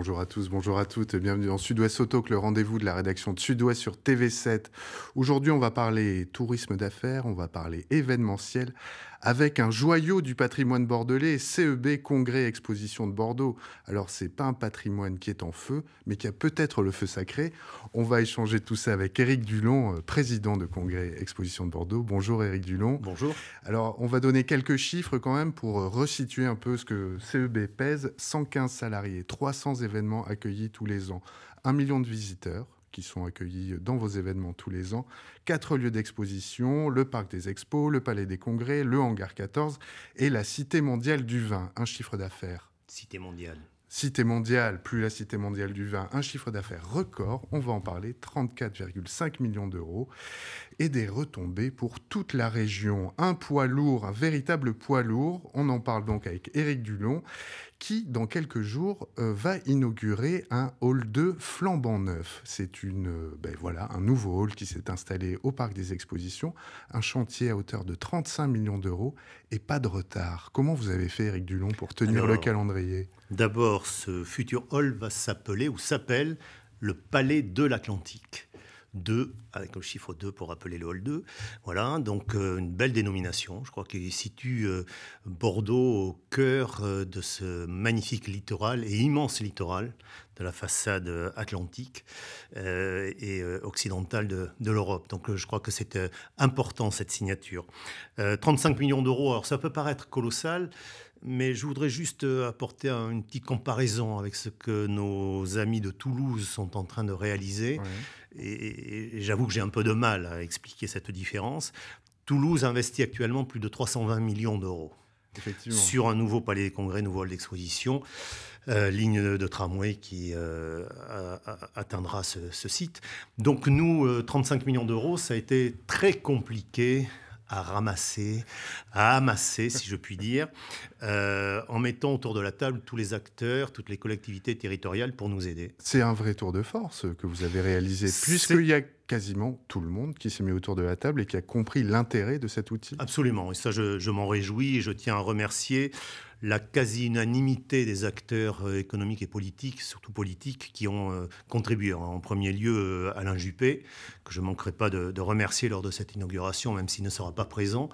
Bonjour à tous, bonjour à toutes, bienvenue dans Sud-Ouest Auto, le rendez-vous de la rédaction de Sud-Ouest sur TV7. Aujourd'hui, on va parler tourisme d'affaires, on va parler événementiel avec un joyau du patrimoine bordelais, CEB Congrès Exposition de Bordeaux. Alors c'est pas un patrimoine qui est en feu, mais qui a peut-être le feu sacré. On va échanger tout ça avec Éric Dulon, euh, président de Congrès Exposition de Bordeaux. Bonjour Éric Dulon. Bonjour. Alors on va donner quelques chiffres quand même pour euh, resituer un peu ce que CEB pèse. 115 salariés, 300 événements accueillis tous les ans, 1 million de visiteurs qui sont accueillis dans vos événements tous les ans. Quatre lieux d'exposition, le Parc des Expos, le Palais des Congrès, le Hangar 14 et la Cité mondiale du vin, un chiffre d'affaires. Cité mondiale. Cité mondiale, plus la Cité mondiale du vin, un chiffre d'affaires record, on va en parler, 34,5 millions d'euros et des retombées pour toute la région. Un poids lourd, un véritable poids lourd. On en parle donc avec Éric Dulon, qui, dans quelques jours, euh, va inaugurer un hall de flambant neuf. C'est une, euh, ben voilà, un nouveau hall qui s'est installé au Parc des Expositions, un chantier à hauteur de 35 millions d'euros et pas de retard. Comment vous avez fait, Éric Dulon, pour tenir le calendrier D'abord, ce futur hall va s'appeler ou s'appelle le Palais de l'Atlantique. 2, avec le chiffre 2 pour rappeler le hall 2. Voilà, donc euh, une belle dénomination. Je crois qu'il situe euh, Bordeaux au cœur euh, de ce magnifique littoral et immense littoral de la façade atlantique et occidentale de, l'Europe. Donc je crois que c'est important cette signature. 35 millions d'euros, alors ça peut paraître colossal, mais je voudrais juste apporter une petite comparaison avec ce que nos amis de Toulouse sont en train de réaliser et, j'avoue que j'ai un peu de mal à expliquer cette différence. Toulouse investit actuellement plus de 320 millions d'euros sur un nouveau palais des congrès, nouveau hall d'exposition, euh, ligne de tramway qui euh, atteindra ce, site. Donc nous, 35 euh, millions d'euros, ça a été très compliqué à ramasser, à amasser, si je puis dire, euh, en mettant autour de la table tous les acteurs, toutes les collectivités territoriales pour nous aider. C'est un vrai tour de force que vous avez réalisé, puisqu'il y a quasiment tout le monde qui s'est mis autour de la table et qui a compris l'intérêt de cet outil. Absolument, et ça je, je m'en réjouis et je tiens à remercier la quasi-unanimité des acteurs euh, économiques et politiques, surtout politiques, qui ont euh, contribué. En premier lieu, euh, Alain Juppé, que je ne manquerai pas de, remercier lors de cette inauguration, même s'il ne sera pas présent,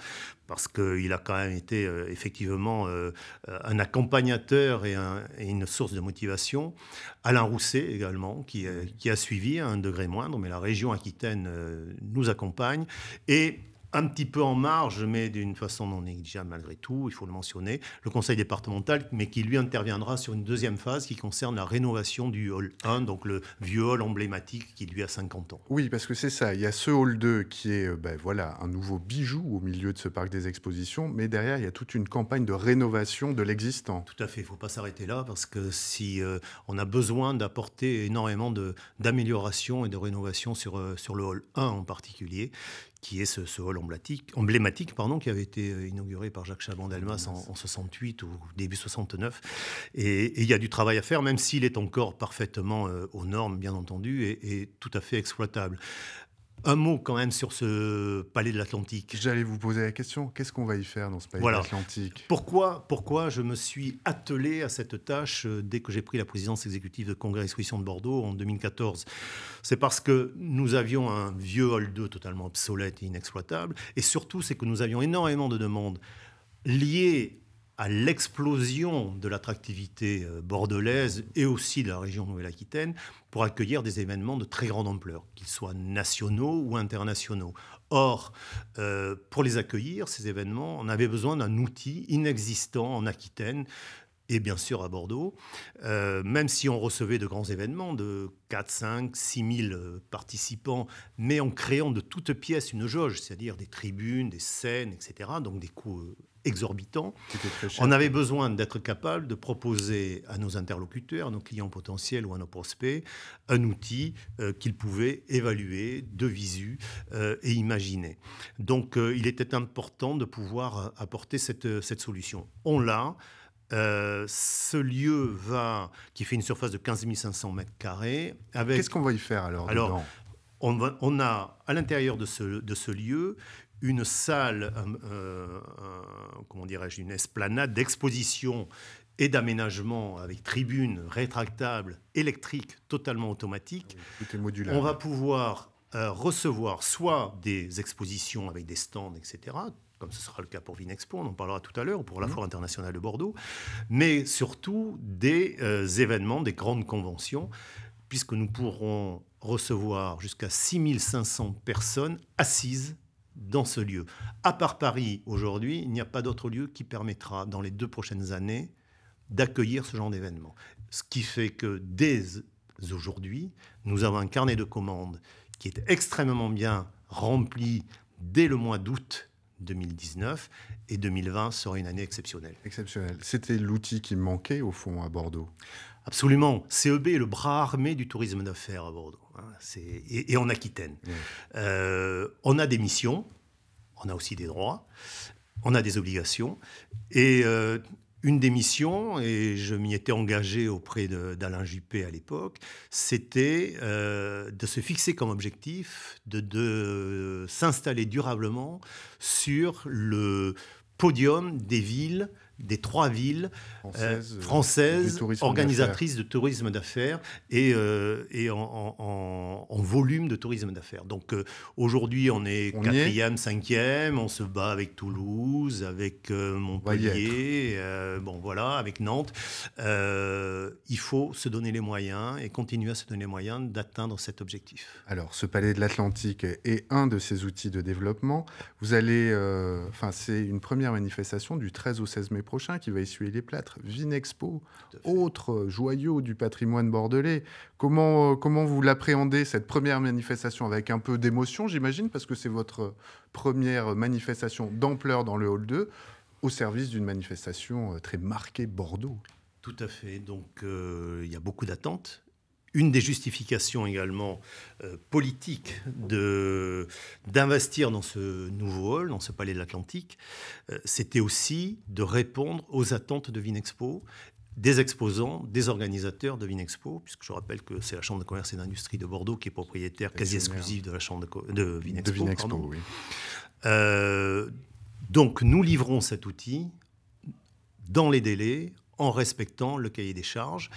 parce qu'il a quand même été effectivement un accompagnateur et, une source de motivation. Alain Rousset également, qui, qui a suivi à un degré moindre, mais la région Aquitaine nous accompagne. Et un petit peu en marge, mais d'une façon non négligeable malgré tout, il faut le mentionner, le conseil départemental, mais qui lui interviendra sur une deuxième phase qui concerne la rénovation du hall 1, donc le vieux hall emblématique qui lui a 50 ans. Oui, parce que c'est ça, il y a ce hall 2 qui est euh, ben, voilà, un nouveau bijou au milieu de ce parc des expositions, mais derrière, il y a toute une campagne de rénovation de l'existant. Tout à fait, il ne faut pas s'arrêter là, parce que si euh, on a besoin d'apporter énormément d'améliorations et de rénovations sur, euh, sur le hall 1 en particulier, qui est ce, hall emblématique, emblématique pardon, qui avait été euh, inauguré par Jacques Chaban-Delmas en, 68 ou début 69. Et il y a du travail à faire, même s'il est encore parfaitement euh, aux normes, bien entendu, et, tout à fait exploitable. Un mot quand même sur ce palais de l'Atlantique. J'allais vous poser la question, qu'est-ce qu'on va y faire dans ce palais de l'Atlantique pourquoi, pourquoi je me suis attelé à cette tâche euh, dès que j'ai pris la présidence exécutive de Congrès Exposition de Bordeaux en 2014 C'est parce que nous avions un vieux hall 2 totalement obsolète et inexploitable, et surtout c'est que nous avions énormément de demandes liées à l'explosion de l'attractivité euh, bordelaise et aussi de la région Nouvelle-Aquitaine pour accueillir des événements de très grande ampleur, qu'ils soient nationaux ou internationaux. Or, euh, pour les accueillir, ces événements, on avait besoin d'un outil inexistant en Aquitaine et bien sûr à Bordeaux, euh, même si on recevait de grands événements de 4, 5, 6 000 participants, mais en créant de toutes pièces une jauge, c'est-à-dire des tribunes, des scènes, etc., donc des coûts exorbitant. On avait besoin d'être capable de proposer à nos interlocuteurs, à nos clients potentiels ou à nos prospects, un outil euh, qu'ils pouvaient évaluer de visu euh, et imaginer. Donc euh, il était important de pouvoir apporter cette, solution. On l'a. ce lieu va, qui fait une surface de 15 500 mètres carrés. Avec... Qu'est-ce qu'on va y faire alors Alors, on, a à l'intérieur de ce lieu une salle, euh, comment dirais-je, une esplanade d'exposition et d'aménagement avec tribune rétractable, électrique, totalement automatique. Ah tout modulaire. On va pouvoir euh, recevoir soit des expositions avec des stands, etc., comme ce sera le cas pour Vinexpo, on en parlera tout à l'heure, pour la mmh. Foire internationale de Bordeaux, mais surtout des euh, événements, des grandes conventions, puisque nous pourrons recevoir jusqu'à 6500 personnes assises dans ce lieu. À part Paris, aujourd'hui, il n'y a pas d'autre lieu qui permettra, dans les deux prochaines années, d'accueillir ce genre d'événement. Ce qui fait que dès aujourd'hui, nous avons un carnet de commandes qui est extrêmement bien rempli dès le mois d'août 2019 et 2020 sera une année exceptionnelle. Exceptionnelle. C'était l'outil qui manquait au fond à Bordeaux. Absolument. CEB est le bras armé du tourisme d'affaires à Bordeaux. Hein, et, en Aquitaine. Euh, on a des missions, on a aussi des droits, on a des obligations. Et euh, une des missions, et je m'y étais engagé auprès d'Alain Juppé à l'époque, c'était euh, de se fixer comme objectif de s'installer durablement sur le podium des villes des trois villes euh, françaises, euh, organisatrices de tourisme d'affaires et, euh, en, volume de tourisme d'affaires. Donc aujourd'hui, on est quatrième, cinquième, on se bat avec Toulouse, avec Montpellier, bon voilà, avec Nantes. il faut se donner les moyens et continuer à se donner les moyens d'atteindre cet objectif. Alors, ce palais de l'Atlantique est un de ces outils de développement. Vous allez, enfin, c'est une première manifestation du 13 au 16 mai prochain qui va essuyer les plâtres. Vinexpo, autre joyau du patrimoine bordelais. Comment, euh, comment vous l'appréhendez, cette première manifestation Avec un peu d'émotion, j'imagine, parce que c'est votre première manifestation d'ampleur dans le Hall 2, au service d'une manifestation euh, très marquée Bordeaux. Tout à fait. Donc, euh, il y a beaucoup d'attentes une des justifications également euh, politiques d'investir dans ce nouveau hall, dans ce palais de l'Atlantique, euh, c'était aussi de répondre aux attentes de Vinexpo des exposants, des organisateurs de Vinexpo, puisque je rappelle que c'est la Chambre de commerce et d'industrie de Bordeaux qui est propriétaire quasi exclusive de la Chambre de, Vinexpo. Euh, donc nous livrons cet outil dans les délais en respectant le cahier des charges.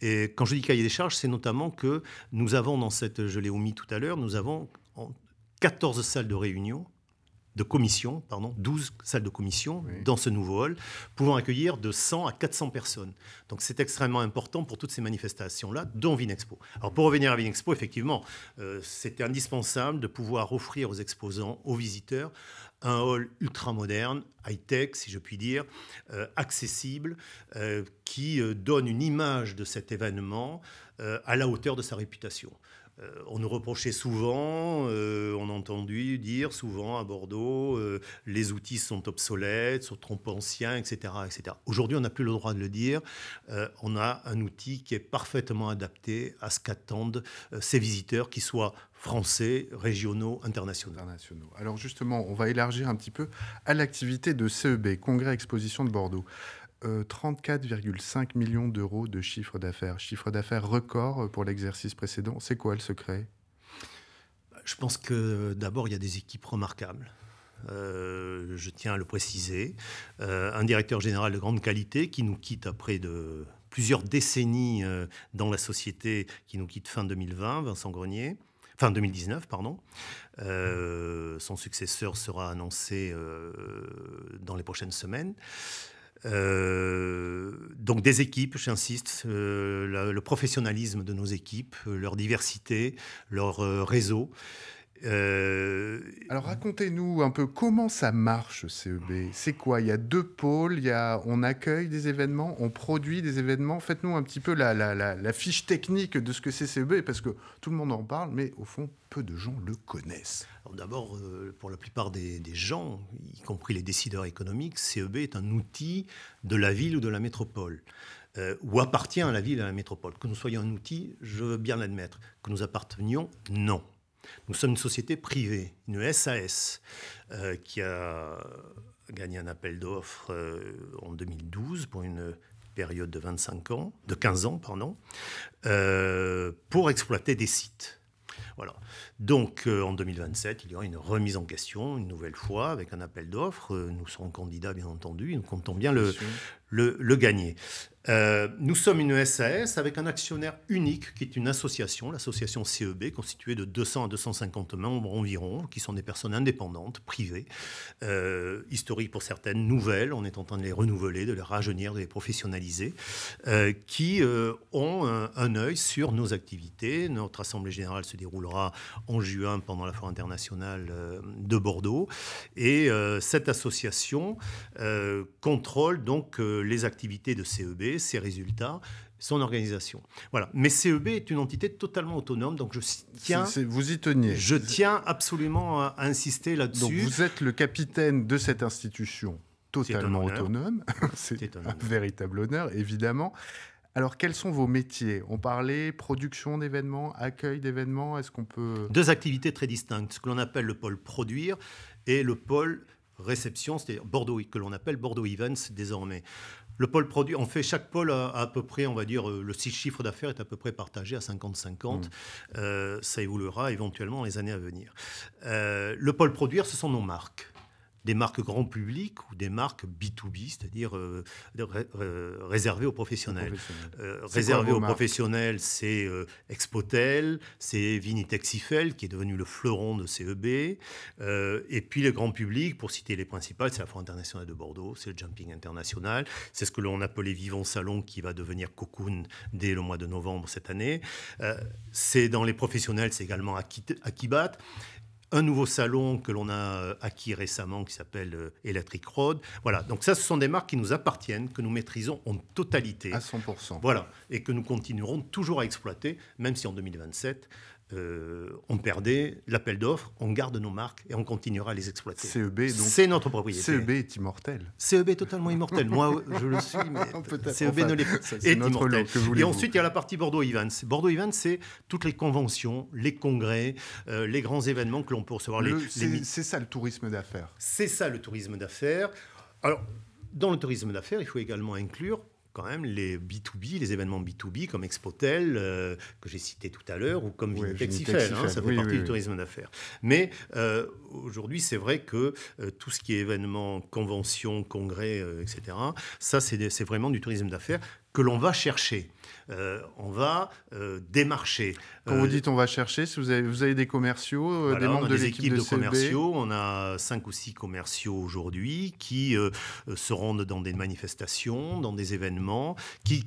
Et quand je dis cahier des charges, c'est notamment que nous avons dans cette, je l'ai omis tout à l'heure, nous avons 14 salles de réunion de commission, pardon, 12 salles de commission dans ce nouveau hall, pouvant accueillir de 100 à 400 personnes. Donc c'est extrêmement important pour toutes ces manifestations-là, dont Vinexpo. Alors pour revenir à Vinexpo, effectivement, euh, c'était indispensable de pouvoir offrir aux exposants, aux visiteurs, un hall ultra moderne, high-tech, si je puis dire, euh, accessible, euh, qui donne une image de cet événement à la hauteur de sa réputation. Euh, on nous reprochait souvent, euh, on a entendu dire souvent à Bordeaux, euh, les outils sont obsolètes, sont trop anciens, etc. Aujourd'hui, on n'a plus le droit de le dire. on a un outil qui est parfaitement adapté à ce qu'attendent ces visiteurs, qui soient français, régionaux, internationaux. Alors justement, on va élargir un petit peu à l'activité de CEB, Congrès Exposition de Bordeaux. 34,5 euh, millions d'euros de chiffre d'affaires. Chiffre d'affaires record euh, pour l'exercice précédent. C'est quoi le secret bah, Je pense que euh, d'abord, il y a des équipes remarquables. je tiens à le préciser. un directeur général de grande qualité qui nous quitte après de plusieurs décennies dans la société, qui nous quitte fin 2020, Vincent Grenier fin 2019, pardon. son successeur sera annoncé dans les prochaines semaines. Euh, donc des équipes, j'insiste, euh, le, professionnalisme de nos équipes, leur diversité, leur euh, réseau. Euh, Alors racontez-nous un peu comment ça marche CEB. C'est quoi Il y a deux pôles. Il y a, on accueille des événements, on produit des événements. Faites-nous un petit peu la, fiche technique de ce que c'est CEB parce que tout le monde en parle, mais au fond peu de gens le connaissent. D'abord, euh, pour la plupart des, gens, y compris les décideurs économiques, CEB est un outil de la ville ou de la métropole. Euh, ou appartient à la ville et à la métropole. Que nous soyons un outil, je veux bien l'admettre. Que nous appartenions, non. Nous sommes une société privée, une SAS, euh, qui a gagné un appel d'offres euh, en 2012 pour une période de 25 ans, de 15 ans, pardon, euh, pour exploiter des sites. Voilà. Donc en 2027, il y aura une remise en question, une nouvelle fois, avec un appel d'offres. nous serons candidats, bien entendu, nous comptons bien le, le, gagner. Euh, nous sommes une SAS avec un actionnaire unique qui est une association, l'association CEB, constituée de 200 à 250 membres environ, qui sont des personnes indépendantes, privées, euh, historiques pour certaines, nouvelles, on est en train de les renouveler, de les rajeunir, de les professionnaliser, euh, qui ont un, œil sur nos activités. Notre Assemblée générale se déroulera en juin pendant la Foire internationale de Bordeaux. Et cette association contrôle donc les activités de CEB, ses résultats, son organisation. Voilà. Mais CEB est une entité totalement autonome, donc je tiens. vous y teniez. Je tiens absolument à, insister là-dessus. vous êtes le capitaine de cette institution totalement autonome. C'est un, un, véritable honneur, évidemment. Alors, quels sont vos métiers On parlait production d'événements, accueil d'événements. Est-ce qu'on peut. Deux activités très distinctes, ce que l'on appelle le pôle produire et le pôle réception, c'est-à-dire Bordeaux, que l'on appelle Bordeaux Events désormais. Le pôle produit, en fait chaque pôle à, à peu près, on va dire, euh, le chiffre d'affaires est à peu près partagé à 50-50. Mmh. Euh, ça évoluera éventuellement les années à venir. Euh, le pôle produire, ce sont nos marques des marques grand public ou des marques B2B, c'est-à-dire euh, euh, réservées aux professionnels. réservées aux professionnels, euh, c'est Expotel, c'est Vinitexifel qui est devenu le fleuron de CEB. et puis les grand publics, pour citer les principales, c'est la Foire internationale de Bordeaux, c'est le Jumping International, c'est ce que l'on appelait Vivant Salon qui va devenir Cocoon dès le mois de novembre cette année. c'est dans les professionnels, c'est également Akibat un nouveau salon que l'on a euh, acquis récemment qui s'appelle euh, Electric Road. Voilà, donc ça, ce sont des marques qui nous appartiennent, que nous maîtrisons en totalité. À 100%. Voilà, et que nous continuerons toujours à exploiter, même si en 2027, euh, on perdait l'appel d'offres, on garde nos marques et on continuera à les exploiter. CEB, c'est notre propriété. CEB est immortel. CEB est totalement immortel. Moi, je le suis, mais CEB ne l'est pas. Est, immortel. et ensuite, il y a la partie Bordeaux Events. Bordeaux Events, c'est toutes les conventions, les congrès, euh, les grands événements que l'on peut recevoir. c'est ça le tourisme d'affaires. C'est ça le tourisme d'affaires. Alors, dans le tourisme d'affaires, il faut également inclure quand même les B2B, les événements B2B comme Expotel, euh, que j'ai cité tout à l'heure, ou comme oui, Vinitexifel, hein, ça fait partie du tourisme d'affaires. Mais euh, aujourd'hui, c'est vrai que euh, tout ce qui est événements, conventions, congrès, etc., ça, c'est vraiment du tourisme d'affaires que l'on va chercher. Euh, on va euh, démarcher. Quand vous euh, dites on va chercher, si vous, avez, vous avez des commerciaux, des membres de l'équipe de, de commerciaux, on a cinq ou six commerciaux aujourd'hui qui se rendent dans des manifestations, dans des événements, qui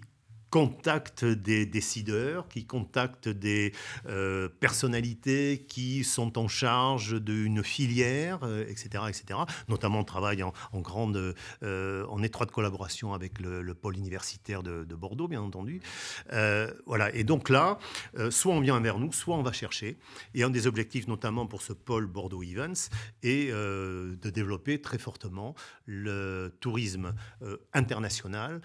contact des décideurs, qui contactent des euh, personnalités qui sont en charge d'une filière, etc., euh, etc. Notamment, on travaille en, grande, euh, en étroite collaboration avec le, pôle universitaire de, Bordeaux, bien entendu. voilà. Et donc là, soit on vient vers nous, soit on va chercher. Et un des objectifs, notamment pour ce pôle Bordeaux Events, est de développer très fortement le tourisme international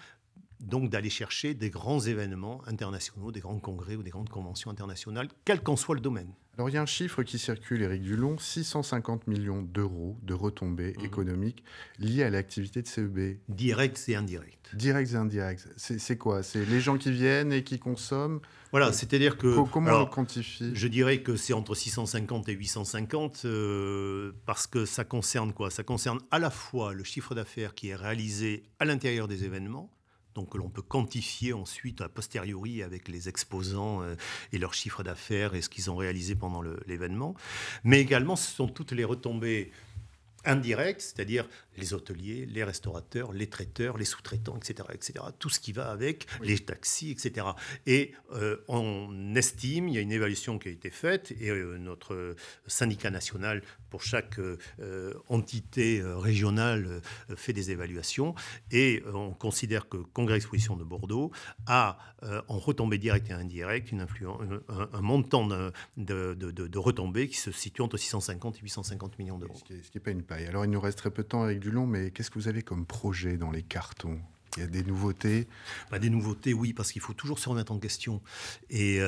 donc d'aller chercher des grands événements internationaux, des grands congrès ou des grandes conventions internationales, quel qu'en soit le domaine. Alors il y a un chiffre qui circule, Eric Dulon, 650 millions d'euros de retombées mhm. économiques liées à l'activité de CEB. Directs et indirects. Directs et indirects. C'est quoi C'est les gens qui viennent et qui consomment Voilà, c'est-à-dire que... Comment on le quantifie Je dirais que c'est entre 650 et 850 euh, parce que ça concerne quoi Ça concerne à la fois le chiffre d'affaires qui est réalisé à l'intérieur des événements, donc que l'on peut quantifier ensuite a posteriori avec les exposants euh, et leurs chiffres d'affaires et ce qu'ils ont réalisé pendant l'événement. Mais également, ce sont toutes les retombées indirectes, c'est-à-dire les hôteliers, les restaurateurs, les traiteurs, les sous-traitants, etc., etc. Tout ce qui va avec, les taxis, etc. Et euh, on estime, il y a une évaluation qui a été faite, et euh, notre syndicat national pour chaque euh, entité euh, régionale euh, fait des évaluations. Et on considère que Congrès Exposition de Bordeaux a, en retombée directe et indirecte, une un, un, montant de, retombées qui se situe entre 650 et 850 millions d'euros. Ce qui n'est pas une paille. Alors il nous reste très peu de temps avec du long, mais qu'est-ce que vous avez comme projet dans les cartons il y a des nouveautés. Bah, des nouveautés, oui, parce qu'il faut toujours se remettre en question. Et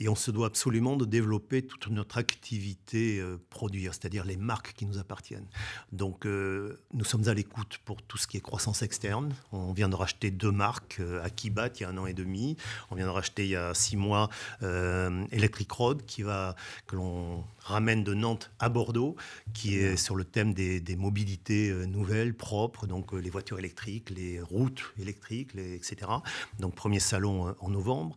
et on se doit absolument de développer toute notre activité euh, produire, c'est-à-dire les marques qui nous appartiennent. Donc euh, nous sommes à l'écoute pour tout ce qui est croissance externe. On vient de racheter deux marques, à euh, Akibat il y a un an et demi. On vient de racheter il y a six mois Electric Road qui va, que l'on ramène de Nantes à Bordeaux, qui est sur le thème des, mobilités nouvelles, propres, donc les voitures électriques, les routes électriques, etc. Donc premier salon en novembre.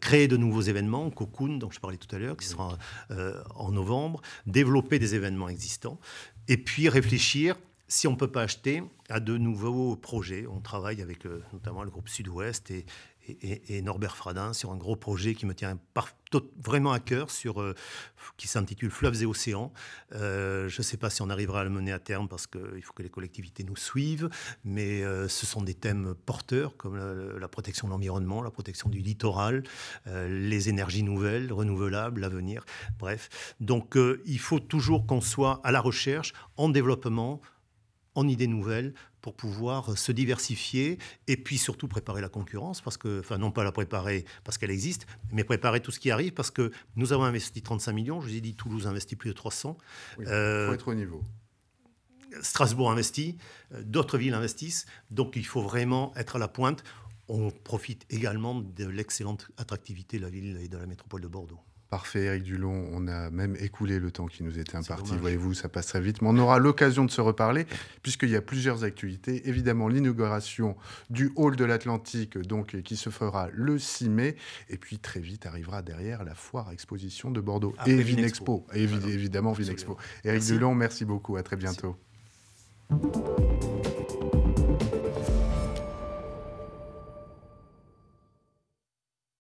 créer de nouveaux événements Cocoon, dont je parlais tout à l'heure, qui sera euh, en, novembre, développer des événements existants, et puis réfléchir si on ne peut pas acheter, à de nouveaux projets. On travaille avec euh, notamment le groupe Sud-Ouest et, et, Norbert Fradin sur un gros projet qui me tient vraiment à cœur, sur, euh, qui s'intitule Fleuves et Océans. Euh, je ne sais pas si on arrivera à le mener à terme parce qu'il faut que les collectivités nous suivent, mais euh, ce sont des thèmes porteurs comme la, la protection de l'environnement, la protection du littoral, les énergies nouvelles, renouvelables, l'avenir, bref. Donc il faut toujours qu'on soit à la recherche, en développement, en idées nouvelles pour pouvoir se diversifier et puis surtout préparer la concurrence, parce que, enfin non pas la préparer parce qu'elle existe, mais préparer tout ce qui arrive, parce que nous avons investi 35 millions, je vous ai dit Toulouse investit plus de 300. Oui, euh, être au niveau. Strasbourg investit, euh, d'autres villes investissent, donc il faut vraiment être à la pointe. On profite également de l'excellente attractivité de la ville et de la métropole de Bordeaux. Parfait, Eric Dulon. On a même écoulé le temps qui nous était imparti. Voyez-vous, ça passe très vite. Mais on aura l'occasion de se reparler, puisqu'il y a plusieurs actualités. Évidemment, l'inauguration du Hall de l'Atlantique, donc, euh, qui se fera le 6 mai. Et puis, très vite arrivera derrière la foire exposition de Bordeaux. et Vinexpo. Et évidemment, Vinexpo. Eric Dulon, merci beaucoup. À très bientôt.